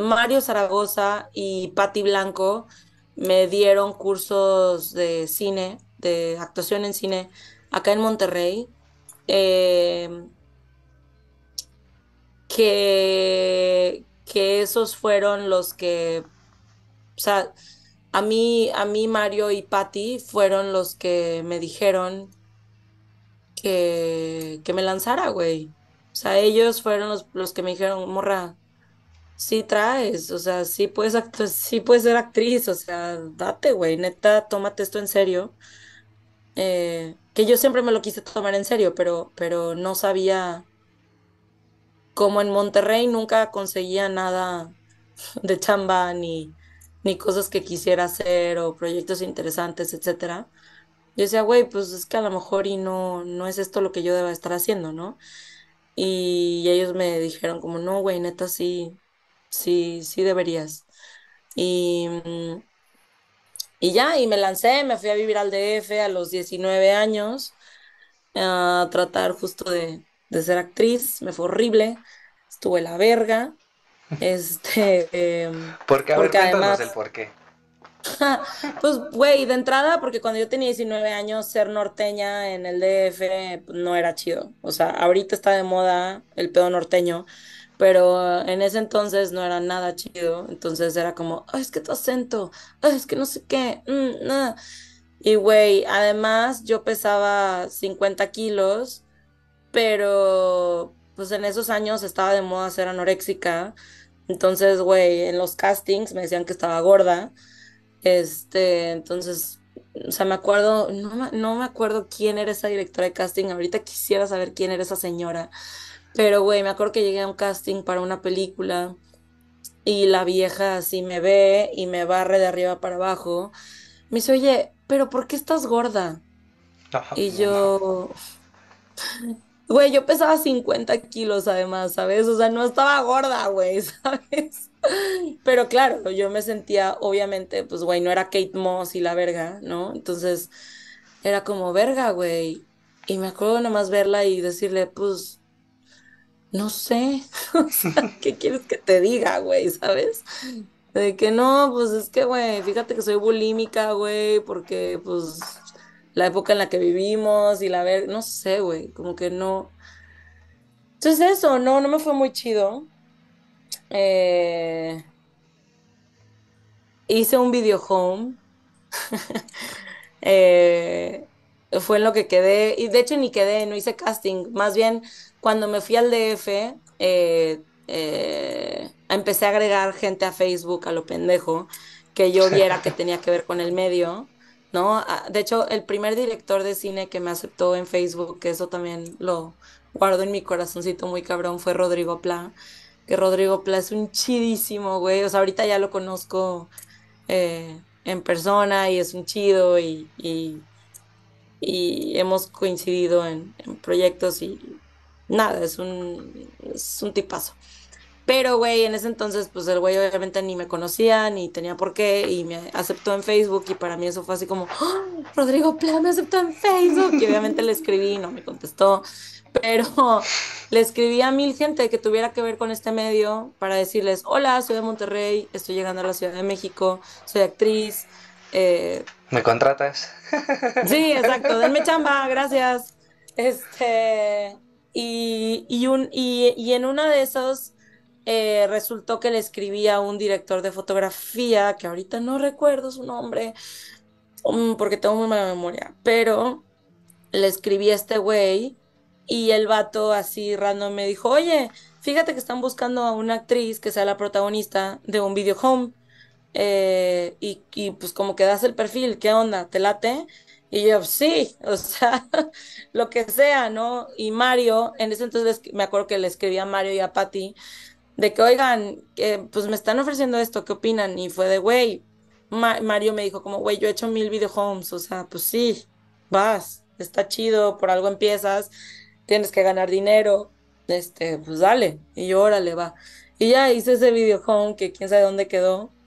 Mario Zaragoza y Patti Blanco me dieron cursos de cine, de actuación en cine, acá en Monterrey. Em, que, esos fueron los que, o sea, a mí, a mí Mario y Patti fueron los que me dijeron que, me lanzara, güey. O sea, ellos fueron los, los que me dijeron, morra, sí traes, o sea, sí puedes, pues, sí puedes ser actriz, o sea, date, güey, neta, tómate esto en serio. Eh, que yo siempre me lo quise tomar en serio, pero, pero no sabía, como en Monterrey nunca conseguía nada de chamba ni, ni cosas que quisiera hacer o proyectos interesantes, etcétera. Yo decía, güey, pues es que a lo mejor y no, no es esto lo que yo deba estar haciendo, ¿no? Y ellos me dijeron como, no, güey, neta, sí, sí, sí deberías. Y, mm, y ya, y me lancé, me fui a vivir al DF a los 19 años a tratar justo de, de ser actriz, me fue horrible, estuve la verga. Este, eh, porque, además, el por pues, güey, de entrada, porque cuando yo tenía 19 años, ser norteña en el DF pues, no era chido. O sea, ahorita está de moda el pedo norteño, pero en ese entonces no era nada chido, entonces era como, es que tu acento, es que no sé qué, mm, nada, y güey, además yo pesaba 50 kilos, pero pues en esos años estaba de moda ser anoréxica, entonces güey, en los castings me decían que estaba gorda, este, entonces... O sea, me acuerdo, no, no me acuerdo quién era esa directora de casting, ahorita quisiera saber quién era esa señora, pero, güey, me acuerdo que llegué a un casting para una película y la vieja así me ve y me barre de arriba para abajo. Me dice, oye, pero ¿por qué estás gorda? Y yo, güey, yo pesaba 50 kilos además, ¿sabes? O sea, no estaba gorda, güey, ¿sabes? Pero claro, yo me sentía, obviamente, pues, güey, no era Kate Moss y la verga, ¿no? Entonces, era como verga, güey. Y me acuerdo nomás verla y decirle, pues, no sé, ¿qué quieres que te diga, güey? ¿Sabes? De que no, pues es que, güey, fíjate que soy bulímica, güey, porque pues la época en la que vivimos y la ver, no sé, güey, como que no. Entonces eso, no, no me fue muy chido. Eh, hice un video home. eh fue en lo que quedé, y de hecho ni quedé, no hice casting, más bien cuando me fui al DF, eh, eh, empecé a agregar gente a Facebook a lo pendejo, que yo viera que tenía que ver con el medio, ¿no? Ah, de hecho, el primer director de cine que me aceptó en Facebook, que eso también lo guardo en mi corazoncito muy cabrón, fue Rodrigo Pla, que Rodrigo Pla es un chidísimo, güey, o sea, ahorita ya lo conozco. Eh, en persona y es un chido y y hemos coincidido en, proyectos y nada, es un, es un tipazo. Pero, güey, en ese entonces, pues el güey obviamente ni me conocía, ni tenía por qué, y me aceptó en Facebook, y para mí eso fue así como, ¡Ah! Rodrigo Pla me aceptó en Facebook, y obviamente le escribí, no me contestó, pero le escribí a mil gente que tuviera que ver con este medio para decirles, hola, soy de Monterrey, estoy llegando a la Ciudad de México, soy actriz, eh, ¿Me contratas? sí, exacto, denme chamba, gracias. Este, y, un, y, en una de esos eh, resultó que le escribí a un director de fotografía, que ahorita no recuerdo su nombre, um, porque tengo muy mala memoria, pero le escribí a este güey y el vato así random me dijo, oye, fíjate que están buscando a una actriz que sea la protagonista de un video home. Eh, y, pues como que das el perfil, ¿qué onda? ¿Te late? Y yo, sí, o sea, lo que sea, ¿no? Y Mario, en ese entonces me acuerdo que le escribí a Mario y a Patti de que, oigan, pues me están ofreciendo esto, ¿qué opinan? Y fue de, güey, Mario me dijo como, güey, yo he hecho mil homes, o sea, pues sí, vas, está chido, por algo empiezas, tienes que ganar dinero, este, pues dale, y yo, órale, va. Y ya hice ese home que quién sabe dónde quedó,